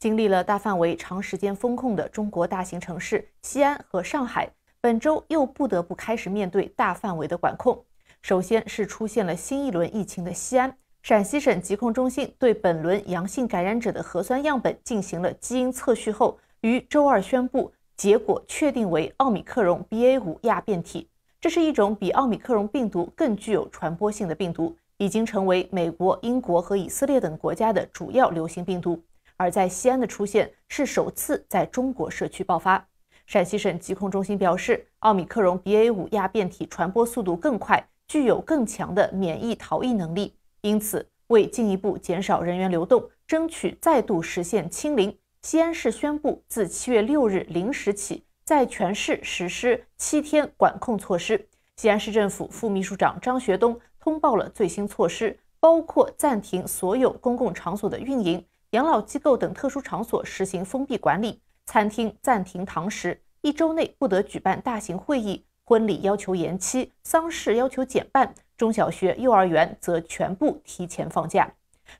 经历了大范围、长时间封控的中国大型城市西安和上海，本周又不得不开始面对大范围的管控。首先是出现了新一轮疫情的西安，陕西省疾控中心对本轮阳性感染者的核酸样本进行了基因测序后，于周二宣布结果，确定为奥密克戎 BA 五亚变体。这是一种比奥密克戎病毒更具有传播性的病毒，已经成为美国、英国和以色列等国家的主要流行病毒。而在西安的出现是首次在中国社区爆发。陕西省疾控中心表示，奥密克戎 BA.5 亚变体传播速度更快，具有更强的免疫逃逸能力，因此为进一步减少人员流动，争取再度实现清零，西安市宣布自七月六日零时起，在全市实施七天管控措施。西安市政府副秘书长张学东通报了最新措施，包括暂停所有公共场所的运营。养老机构等特殊场所实行封闭管理，餐厅暂停堂食，一周内不得举办大型会议、婚礼，要求延期；丧事要求减半。中小学、幼儿园则全部提前放假。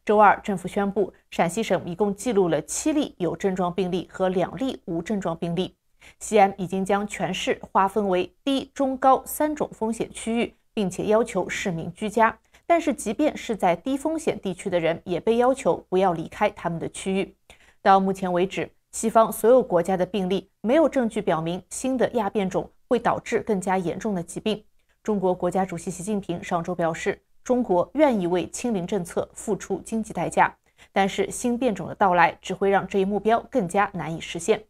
周二，政府宣布，陕西省一共记录了七例有症状病例和两例无症状病例。西安已经将全市划分为低、中、高三种风险区域，并且要求市民居家。但是，即便是在低风险地区的人也被要求不要离开他们的区域。到目前为止，西方所有国家的病例没有证据表明新的亚变种会导致更加严重的疾病。中国国家主席习近平上周表示，中国愿意为清零政策付出经济代价，但是新变种的到来只会让这一目标更加难以实现。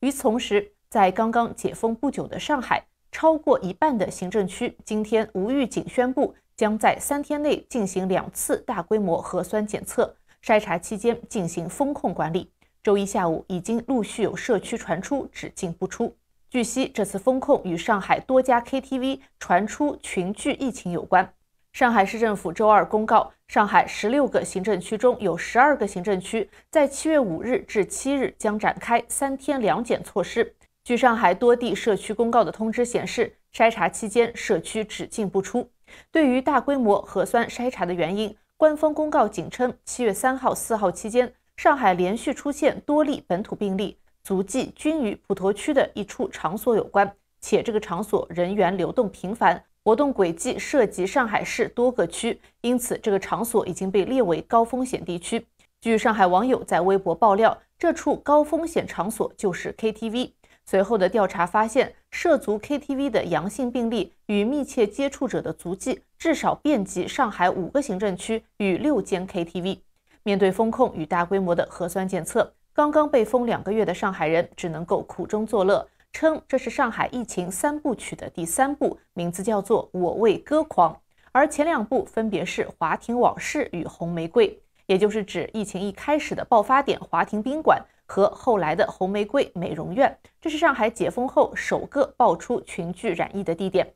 与此同时，在刚刚解封不久的上海，超过一半的行政区今天无预警宣布。将在三天内进行两次大规模核酸检测筛查，期间进行风控管理。周一下午已经陆续有社区传出只进不出。据悉，这次风控与上海多家 KTV 传出群聚疫情有关。上海市政府周二公告，上海十六个行政区中有十二个行政区在七月五日至七日将展开三天两检措施。据上海多地社区公告的通知显示，筛查期间社区只进不出。对于大规模核酸筛查的原因，官方公告仅称：七月三号、四号期间，上海连续出现多例本土病例，足迹均与普陀区的一处场所有关，且这个场所人员流动频繁，活动轨迹涉及上海市多个区，因此这个场所已经被列为高风险地区。据上海网友在微博爆料，这处高风险场所就是 KTV。随后的调查发现。涉足 KTV 的阳性病例与密切接触者的足迹，至少遍及上海五个行政区与六间 KTV。面对风控与大规模的核酸检测，刚刚被封两个月的上海人只能够苦中作乐，称这是上海疫情三部曲的第三部，名字叫做《我为歌狂》，而前两部分别是《华亭往事》与《红玫瑰》，也就是指疫情一开始的爆发点华亭宾馆。和后来的红玫瑰美容院，这是上海解封后首个爆出群聚染疫的地点。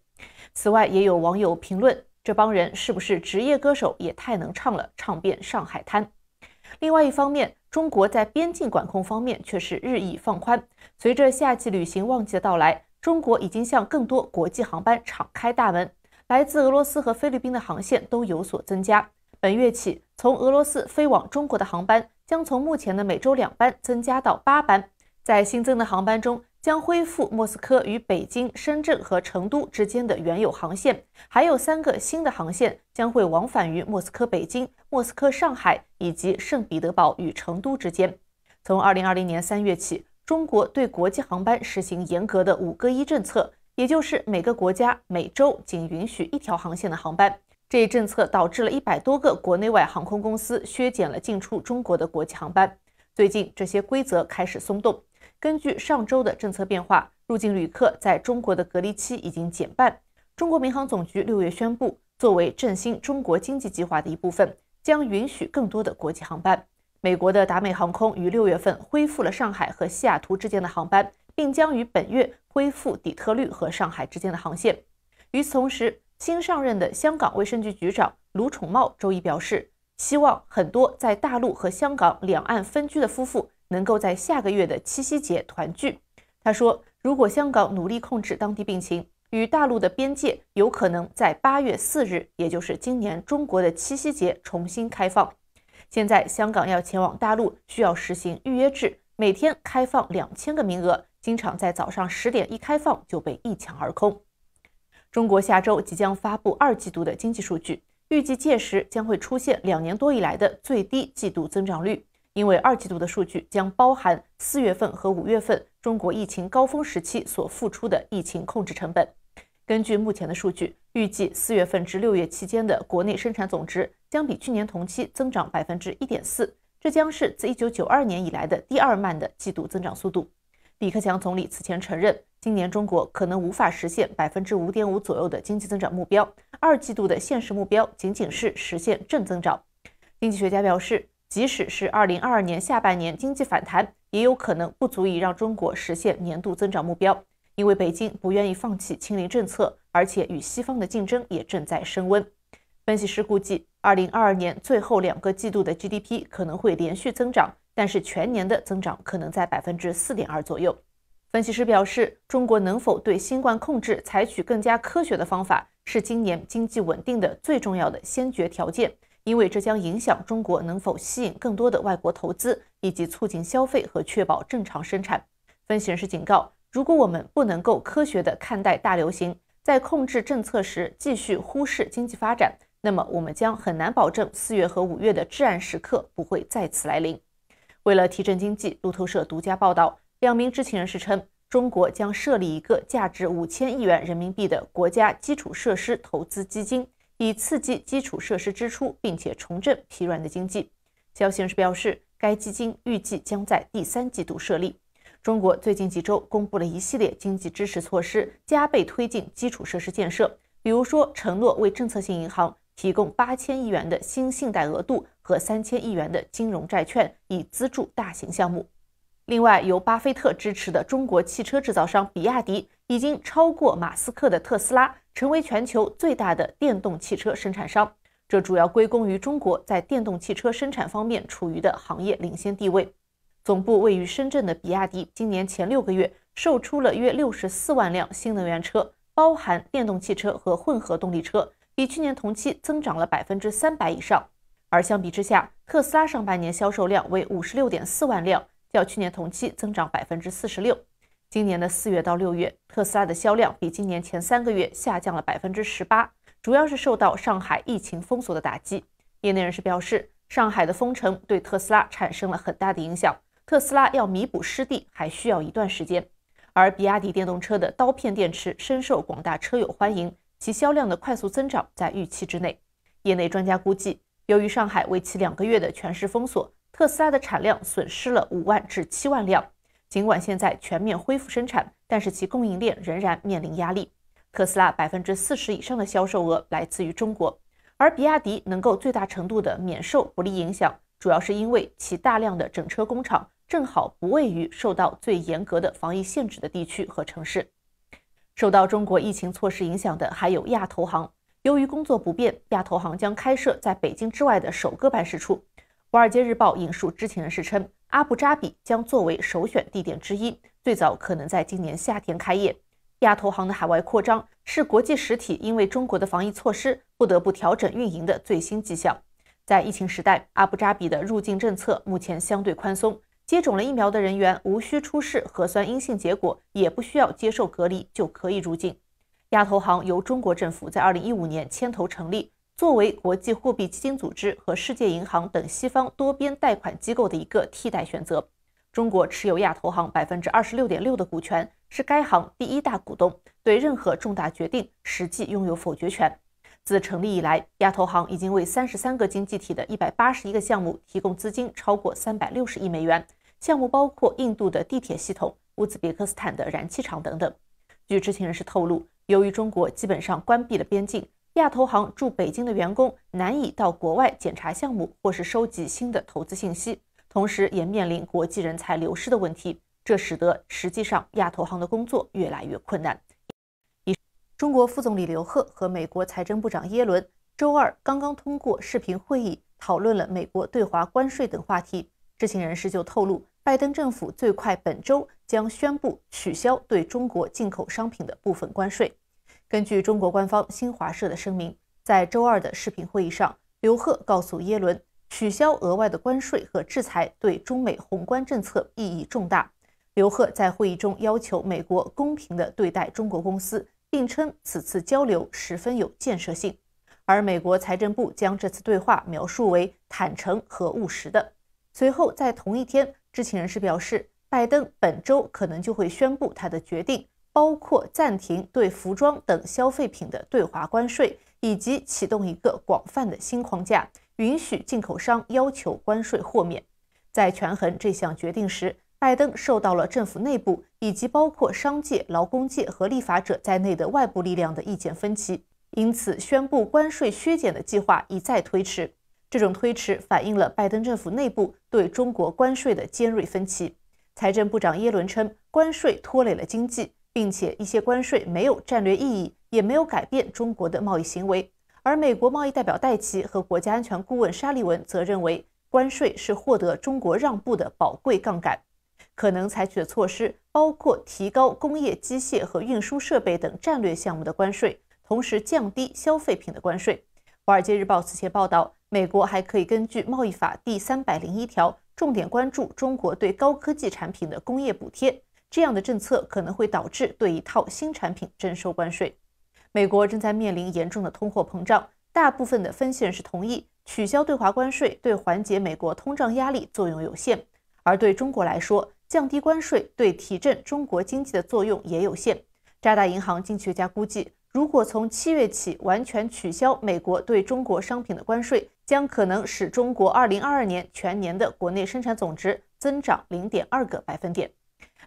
此外，也有网友评论：这帮人是不是职业歌手也太能唱了，唱遍上海滩？另外一方面，中国在边境管控方面却是日益放宽。随着夏季旅行旺季的到来，中国已经向更多国际航班敞开大门，来自俄罗斯和菲律宾的航线都有所增加。本月起，从俄罗斯飞往中国的航班。将从目前的每周两班增加到八班，在新增的航班中，将恢复莫斯科与北京、深圳和成都之间的原有航线，还有三个新的航线将会往返于莫斯科、北京、莫斯科、上海以及圣彼得堡与成都之间。从二零二零年三月起，中国对国际航班实行严格的“五个一”政策，也就是每个国家每周仅允许一条航线的航班。这一政策导致了一百多个国内外航空公司削减了进出中国的国际航班。最近，这些规则开始松动。根据上周的政策变化，入境旅客在中国的隔离期已经减半。中国民航总局六月宣布，作为振兴中国经济计划的一部分，将允许更多的国际航班。美国的达美航空于六月份恢复了上海和西雅图之间的航班，并将于本月恢复底特律和上海之间的航线。与此同时，新上任的香港卫生局局长卢宠茂周一表示，希望很多在大陆和香港两岸分居的夫妇能够在下个月的七夕节团聚。他说，如果香港努力控制当地病情，与大陆的边界有可能在八月四日，也就是今年中国的七夕节重新开放。现在，香港要前往大陆需要实行预约制，每天开放两千个名额，经常在早上十点一开放就被一抢而空。中国下周即将发布二季度的经济数据，预计届时将会出现两年多以来的最低季度增长率，因为二季度的数据将包含四月份和五月份中国疫情高峰时期所付出的疫情控制成本。根据目前的数据，预计四月份至六月期间的国内生产总值将比去年同期增长百分之一点四，这将是自一九九二年以来的第二慢的季度增长速度。李克强总理此前承认。今年中国可能无法实现百分之五点五左右的经济增长目标，二季度的现实目标仅仅是实现正增长。经济学家表示，即使是二零二二年下半年经济反弹，也有可能不足以让中国实现年度增长目标，因为北京不愿意放弃清零政策，而且与西方的竞争也正在升温。分析师估计，二零二二年最后两个季度的 GDP 可能会连续增长，但是全年的增长可能在百分之四点二左右。分析师表示，中国能否对新冠控制采取更加科学的方法，是今年经济稳定的最重要的先决条件，因为这将影响中国能否吸引更多的外国投资，以及促进消费和确保正常生产。分析人士警告，如果我们不能够科学地看待大流行，在控制政策时继续忽视经济发展，那么我们将很难保证四月和五月的至暗时刻不会再次来临。为了提振经济，路透社独家报道。两名知情人士称，中国将设立一个价值五千亿元人民币的国家基础设施投资基金，以刺激基础设施支出，并且重振疲软的经济。消息人士表示，该基金预计将在第三季度设立。中国最近几周公布了一系列经济支持措施，加倍推进基础设施建设，比如说承诺为政策性银行提供八千亿元的新信贷额度和三千亿元的金融债券，以资助大型项目。另外，由巴菲特支持的中国汽车制造商比亚迪已经超过马斯克的特斯拉，成为全球最大的电动汽车生产商。这主要归功于中国在电动汽车生产方面处于的行业领先地位。总部位于深圳的比亚迪今年前六个月售出了约六十四万辆新能源车，包含电动汽车和混合动力车，比去年同期增长了百分之三百以上。而相比之下，特斯拉上半年销售量为五十六点四万辆。较去年同期增长百分之四十六。今年的四月到六月，特斯拉的销量比今年前三个月下降了百分之十八，主要是受到上海疫情封锁的打击。业内人士表示，上海的封城对特斯拉产生了很大的影响，特斯拉要弥补失地还需要一段时间。而比亚迪电动车的刀片电池深受广大车友欢迎，其销量的快速增长在预期之内。业内专家估计，由于上海为期两个月的全市封锁。特斯拉的产量损失了五万至七万辆，尽管现在全面恢复生产，但是其供应链仍然面临压力。特斯拉百分之四十以上的销售额来自于中国，而比亚迪能够最大程度的免受不利影响，主要是因为其大量的整车工厂正好不位于受到最严格的防疫限制的地区和城市。受到中国疫情措施影响的还有亚投行，由于工作不便，亚投行将开设在北京之外的首个办事处。《华尔街日报》引述知情人士称，阿布扎比将作为首选地点之一，最早可能在今年夏天开业。亚投行的海外扩张是国际实体因为中国的防疫措施不得不调整运营的最新迹象。在疫情时代，阿布扎比的入境政策目前相对宽松，接种了疫苗的人员无需出示核酸阴性结果，也不需要接受隔离就可以入境。亚投行由中国政府在2015年牵头成立。作为国际货币基金组织和世界银行等西方多边贷款机构的一个替代选择，中国持有亚投行百分之二十六点六的股权，是该行第一大股东，对任何重大决定实际拥有否决权。自成立以来，亚投行已经为三十三个经济体的一百八十一个项目提供资金超过三百六十亿美元，项目包括印度的地铁系统、乌兹别克斯坦的燃气厂等等。据知情人士透露，由于中国基本上关闭了边境。亚投行驻北京的员工难以到国外检查项目或是收集新的投资信息，同时也面临国际人才流失的问题，这使得实际上亚投行的工作越来越困难。一中国副总理刘鹤和美国财政部长耶伦周二刚刚通过视频会议讨论了美国对华关税等话题。知情人士就透露，拜登政府最快本周将宣布取消对中国进口商品的部分关税。根据中国官方新华社的声明，在周二的视频会议上，刘贺告诉耶伦，取消额外的关税和制裁对中美宏观政策意义重大。刘贺在会议中要求美国公平地对待中国公司，并称此次交流十分有建设性。而美国财政部将这次对话描述为坦诚和务实的。随后，在同一天，知情人士表示，拜登本周可能就会宣布他的决定。包括暂停对服装等消费品的对华关税，以及启动一个广泛的新框架，允许进口商要求关税豁免。在权衡这项决定时，拜登受到了政府内部以及包括商界、劳工界和立法者在内的外部力量的意见分歧，因此宣布关税削减的计划一再推迟。这种推迟反映了拜登政府内部对中国关税的尖锐分歧。财政部长耶伦称，关税拖累了经济。并且一些关税没有战略意义，也没有改变中国的贸易行为。而美国贸易代表戴奇和国家安全顾问沙利文则认为，关税是获得中国让步的宝贵杠杆。可能采取的措施包括提高工业机械和运输设备等战略项目的关税，同时降低消费品的关税。华尔街日报此前报道，美国还可以根据《贸易法》第三百零一条，重点关注中国对高科技产品的工业补贴。这样的政策可能会导致对一套新产品征收关税。美国正在面临严重的通货膨胀，大部分的分析人士同意取消对华关税对缓解美国通胀压力作用有限，而对中国来说，降低关税对提振中国经济的作用也有限。渣打银行经济学家估计，如果从七月起完全取消美国对中国商品的关税，将可能使中国二零二二年全年的国内生产总值增长零点二个百分点。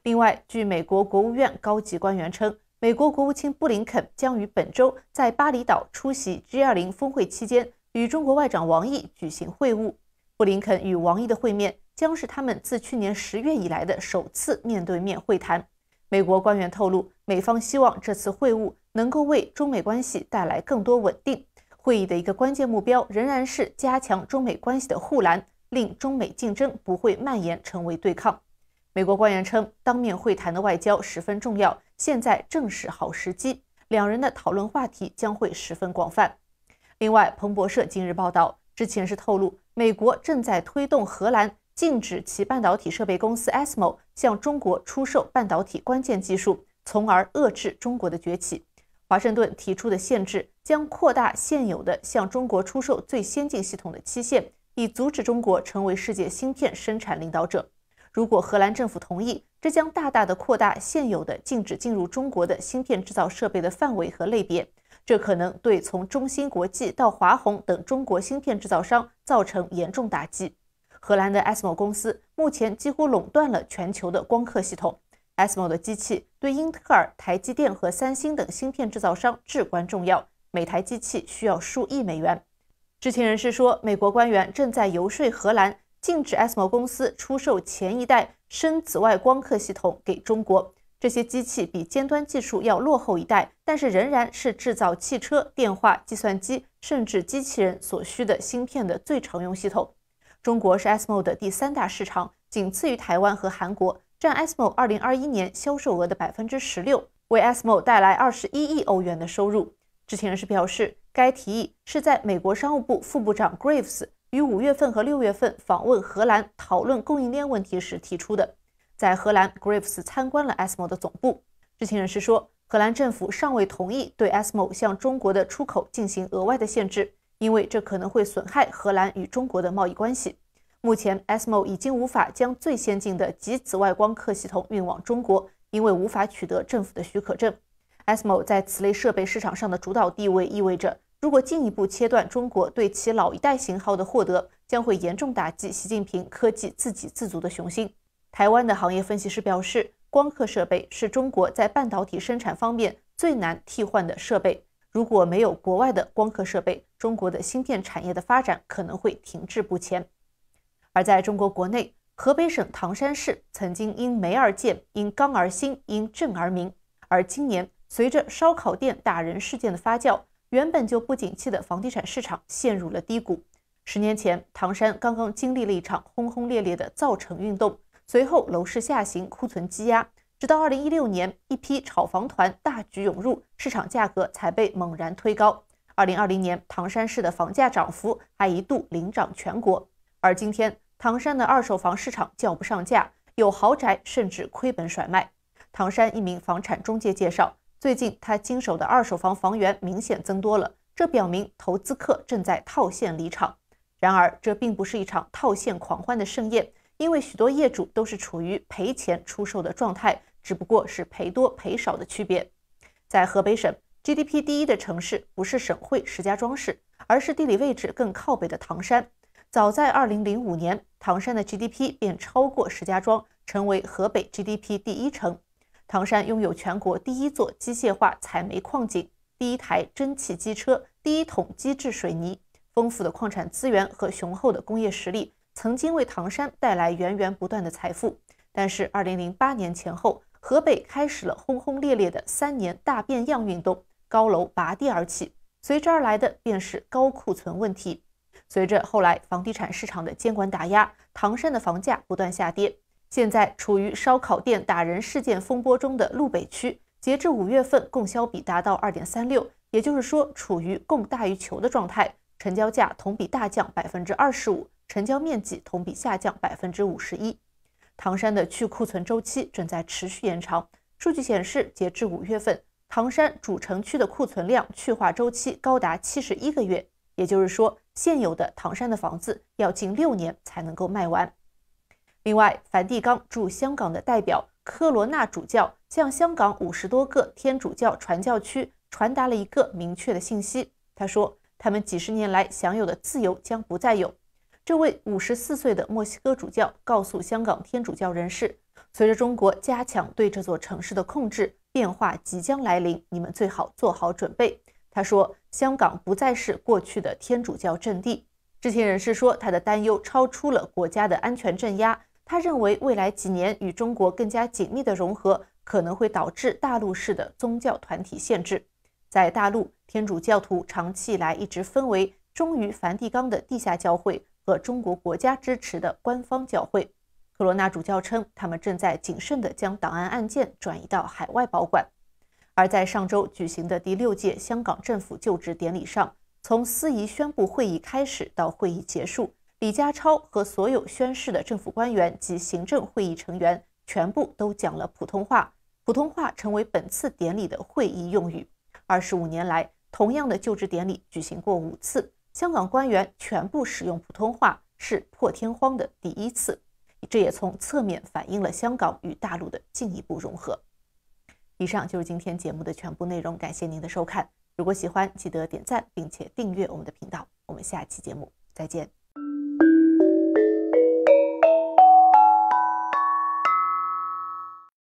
另外，据美国国务院高级官员称，美国国务卿布林肯将于本周在巴厘岛出席 G20 峰会期间与中国外长王毅举行会晤。布林肯与王毅的会面将是他们自去年十月以来的首次面对面会谈。美国官员透露，美方希望这次会晤能够为中美关系带来更多稳定。会议的一个关键目标仍然是加强中美关系的护栏，令中美竞争不会蔓延成为对抗。美国官员称，当面会谈的外交十分重要，现在正是好时机。两人的讨论话题将会十分广泛。另外，彭博社近日报道，之前是透露，美国正在推动荷兰禁止其半导体设备公司 ASML 向中国出售半导体关键技术，从而遏制中国的崛起。华盛顿提出的限制将扩大现有的向中国出售最先进系统的期限，以阻止中国成为世界芯片生产领导者。如果荷兰政府同意，这将大大的扩大现有的禁止进入中国的芯片制造设备的范围和类别。这可能对从中芯国际到华虹等中国芯片制造商造成严重打击。荷兰的 ASML 公司目前几乎垄断了全球的光刻系统，ASML 的机器对英特尔、台积电和三星等芯片制造商至关重要。每台机器需要数亿美元。知情人士说，美国官员正在游说荷兰。禁止 e s m o 公司出售前一代深紫外光刻系统给中国。这些机器比尖端技术要落后一代，但是仍然是制造汽车、电话、计算机甚至机器人所需的芯片的最常用系统。中国是 e s m o 的第三大市场，仅次于台湾和韩国，占 e s m o 2021年销售额的百分之十六，为 e s m o 带来二十一亿欧元的收入。知情人士表示，该提议是在美国商务部副部长 Graves。于五月份和六月份访问荷兰讨论供应链问题时提出的。在荷兰，Graves 参观了 a s m o 的总部。知情人士说，荷兰政府尚未同意对 a s m o 向中国的出口进行额外的限制，因为这可能会损害荷兰与中国的贸易关系。目前 a s m o 已经无法将最先进的极紫外光刻系统运往中国，因为无法取得政府的许可证。a s m o 在此类设备市场上的主导地位意味着。如果进一步切断中国对其老一代型号的获得，将会严重打击习近平科技自给自足的雄心。台湾的行业分析师表示，光刻设备是中国在半导体生产方面最难替换的设备。如果没有国外的光刻设备，中国的芯片产业的发展可能会停滞不前。而在中国国内，河北省唐山市曾经因煤而建，因钢而兴，因震而名。而今年，随着烧烤店打人事件的发酵，原本就不景气的房地产市场陷入了低谷。十年前，唐山刚刚经历了一场轰轰烈烈的造城运动，随后楼市下行，库存积压，直到二零一六年，一批炒房团大举涌入，市场价格才被猛然推高。二零二零年，唐山市的房价涨幅还一度领涨全国。而今天，唐山的二手房市场叫不上价，有豪宅甚至亏本甩卖。唐山一名房产中介介绍。最近他经手的二手房房源明显增多了，这表明投资客正在套现离场。然而，这并不是一场套现狂欢的盛宴，因为许多业主都是处于赔钱出售的状态，只不过是赔多赔少的区别。在河北省 GDP 第一的城市，不是省会石家庄市，而是地理位置更靠北的唐山。早在2005年，唐山的 GDP 便超过石家庄，成为河北 GDP 第一城。唐山拥有全国第一座机械化采煤矿井、第一台蒸汽机车、第一桶机制水泥，丰富的矿产资源和雄厚的工业实力，曾经为唐山带来源源不断的财富。但是，二零零八年前后，河北开始了轰轰烈烈的三年大变样运动，高楼拔地而起，随之而来的便是高库存问题。随着后来房地产市场的监管打压，唐山的房价不断下跌。现在处于烧烤店打人事件风波中的路北区，截至五月份，供销比达到二点三六，也就是说，处于供大于求的状态。成交价同比大降百分之二十五，成交面积同比下降百分之五十一。唐山的去库存周期正在持续延长。数据显示，截至五月份，唐山主城区的库存量去化周期高达七十一个月，也就是说，现有的唐山的房子要近六年才能够卖完。另外，梵蒂冈驻香港的代表科罗纳主教向香港五十多个天主教传教区传达了一个明确的信息。他说，他们几十年来享有的自由将不再有。这位五十四岁的墨西哥主教告诉香港天主教人士，随着中国加强对这座城市的控制，变化即将来临，你们最好做好准备。他说，香港不再是过去的天主教阵地。知情人士说，他的担忧超出了国家的安全镇压。他认为，未来几年与中国更加紧密的融合可能会导致大陆式的宗教团体限制。在大陆，天主教徒长期以来一直分为忠于梵蒂冈的地下教会和中国国家支持的官方教会。科罗纳主教称，他们正在谨慎地将档案案件转移到海外保管。而在上周举行的第六届香港政府就职典礼上，从司仪宣布会议开始到会议结束。李家超和所有宣誓的政府官员及行政会议成员全部都讲了普通话，普通话成为本次典礼的会议用语。二十五年来，同样的就职典礼举行过五次，香港官员全部使用普通话是破天荒的第一次。这也从侧面反映了香港与大陆的进一步融合。以上就是今天节目的全部内容，感谢您的收看。如果喜欢，记得点赞并且订阅我们的频道。我们下期节目再见。